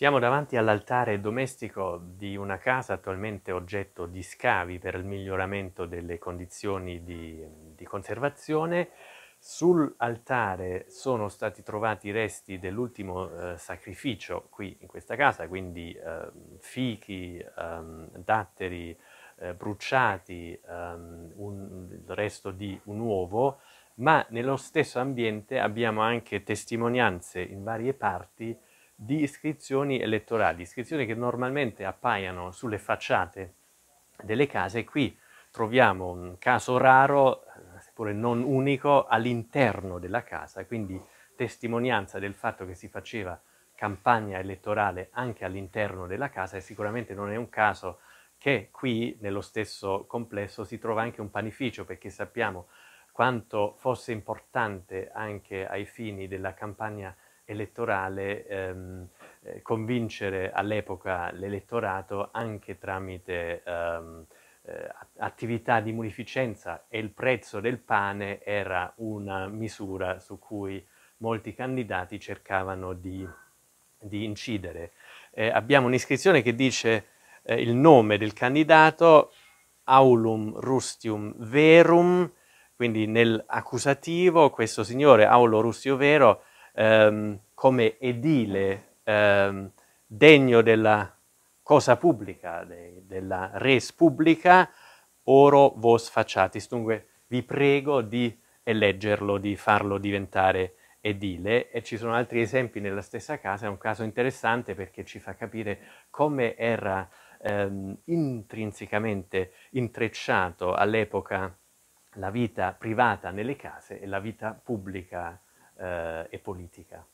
Siamo davanti all'altare domestico di una casa attualmente oggetto di scavi per il miglioramento delle condizioni di, di conservazione. Sull'altare sono stati trovati i resti dell'ultimo eh, sacrificio qui in questa casa, quindi ehm, ehm, eh, fichi, eh, datteri bruciati, ehm, un, il resto di un uovo, ma nello stesso ambiente abbiamo anche testimonianze in varie parti di iscrizioni elettorali, iscrizioni che normalmente appaiono sulle facciate delle case. e Qui troviamo un caso raro, eh, seppure non unico, all'interno della casa, quindi testimonianza del fatto che si faceva campagna elettorale anche all'interno della casa e sicuramente non è un caso che qui nello stesso complesso si trova anche un panificio perché sappiamo quanto fosse importante anche ai fini della campagna elettorale elettorale ehm, eh, convincere all'epoca l'elettorato anche tramite ehm, eh, attività di munificenza e il prezzo del pane era una misura su cui molti candidati cercavano di, di incidere. Eh, abbiamo un'iscrizione che dice eh, il nome del candidato, Aulum Rustium Verum, quindi nell'accusativo questo signore, Aulo Rustio Vero, ehm, come edile ehm, degno della cosa pubblica, de, della res pubblica, oro vos facciatis. Dunque vi prego di eleggerlo, di farlo diventare edile e ci sono altri esempi nella stessa casa, è un caso interessante perché ci fa capire come era ehm, intrinsecamente intrecciato all'epoca la vita privata nelle case e la vita pubblica eh, e politica.